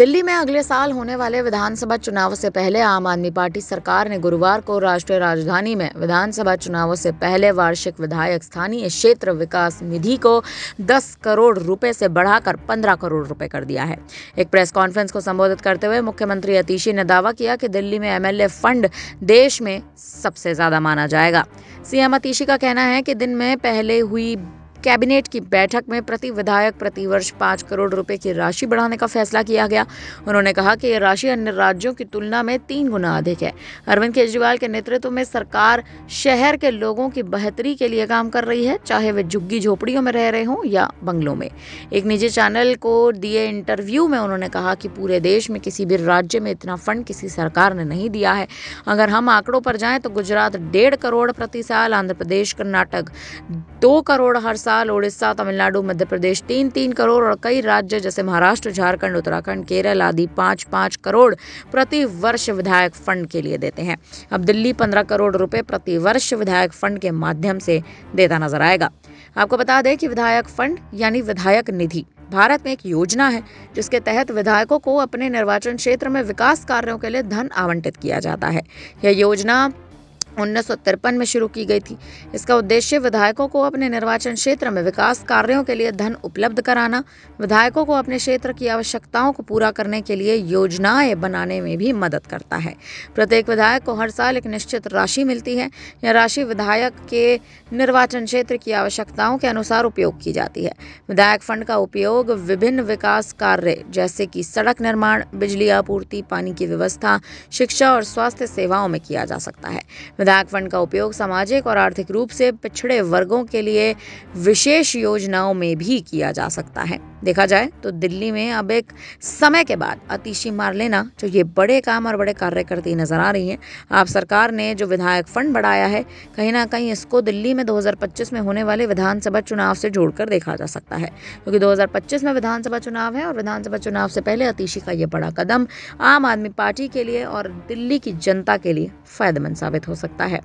दिल्ली में अगले साल होने वाले विधानसभा चुनावों से पहले आम आदमी पार्टी सरकार ने गुरुवार को राष्ट्रीय राजधानी में विधानसभा चुनावों से पहले वार्षिक विधायक स्थानीय क्षेत्र विकास निधि को 10 करोड़ रुपए से बढ़ाकर 15 करोड़ रुपए कर दिया है एक प्रेस कॉन्फ्रेंस को संबोधित करते हुए मुख्यमंत्री अतीशी ने दावा किया कि दिल्ली में एमएलए फंड देश में सबसे ज्यादा माना जाएगा सीएम अतीशी का कहना है कि दिन में पहले हुई कैबिनेट की बैठक में प्रति विधायक प्रतिवर्ष पाँच करोड़ रुपए की राशि बढ़ाने का फैसला किया गया उन्होंने कहा कि यह राशि अन्य राज्यों की तुलना में तीन गुना अधिक है अरविंद केजरीवाल के नेतृत्व में सरकार शहर के लोगों की बेहतरी के लिए काम कर रही है चाहे वे झुग्गी झोपड़ियों में रह रहे हों या बंगलों में एक निजी चैनल को दिए इंटरव्यू में उन्होंने कहा कि पूरे देश में किसी भी राज्य में इतना फंड किसी सरकार ने नहीं दिया है अगर हम आंकड़ों पर जाएं तो गुजरात डेढ़ करोड़ प्रति साल आंध्र प्रदेश कर्नाटक दो करोड़ हर साल साल ओडिशा तमिलनाडु मध्य प्रदेश तीन तीन करोड़ और कई राज्य जैसे महाराष्ट्र झारखंड उत्तराखंड केरल आदि पाँच पाँच करोड़ प्रति वर्ष विधायक फंड के लिए देते हैं अब दिल्ली पंद्रह करोड़ रुपये प्रति वर्ष विधायक फंड के माध्यम से देता नजर आएगा आपको बता दें कि विधायक फंड यानी विधायक निधि भारत में एक योजना है जिसके तहत विधायकों को अपने निर्वाचन क्षेत्र में विकास कार्यों के लिए धन आवंटित किया जाता है यह योजना उन्नीस में शुरू की गई थी इसका उद्देश्य विधायकों को अपने निर्वाचन क्षेत्र में विकास कार्यों के लिए धन उपलब्ध कराना विधायकों को अपने क्षेत्र की आवश्यकताओं को पूरा करने के लिए योजनाएं बनाने में भी मदद करता है प्रत्येक विधायक को हर साल एक निश्चित राशि मिलती है यह राशि विधायक के निर्वाचन क्षेत्र की आवश्यकताओं के अनुसार उपयोग की जाती है विधायक फंड का उपयोग विभिन्न विकास कार्य जैसे कि सड़क निर्माण बिजली आपूर्ति पानी की व्यवस्था शिक्षा और स्वास्थ्य सेवाओं में किया जा सकता है विधायक फंड का उपयोग सामाजिक और आर्थिक रूप से पिछड़े वर्गों के लिए विशेष योजनाओं में भी किया जा सकता है देखा जाए तो दिल्ली में अब एक समय के बाद अतिशी मार लेना जो ये बड़े काम और बड़े कार्य करती नज़र आ रही हैं आप सरकार ने जो विधायक फंड बढ़ाया है कहीं ना कहीं इसको दिल्ली में 2025 में होने वाले विधानसभा चुनाव से जोड़कर देखा जा सकता है क्योंकि तो 2025 में विधानसभा चुनाव है और विधानसभा चुनाव से पहले अतिशी का ये बड़ा कदम आम आदमी पार्टी के लिए और दिल्ली की जनता के लिए फ़ायदेमंद साबित हो सकता है